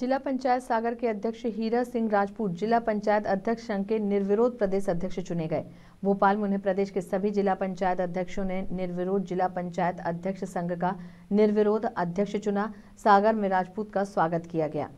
जिला पंचायत सागर के अध्यक्ष हीरा सिंह राजपूत जिला पंचायत अध्यक्ष संघ के निर्विरोध प्रदेश अध्यक्ष चुने गए भोपाल में उन्हें प्रदेश के सभी जिला पंचायत अध्यक्षों ने निर्विरोध जिला पंचायत अध्यक्ष संघ का निर्विरोध अध्यक्ष चुना सागर में राजपूत का स्वागत किया गया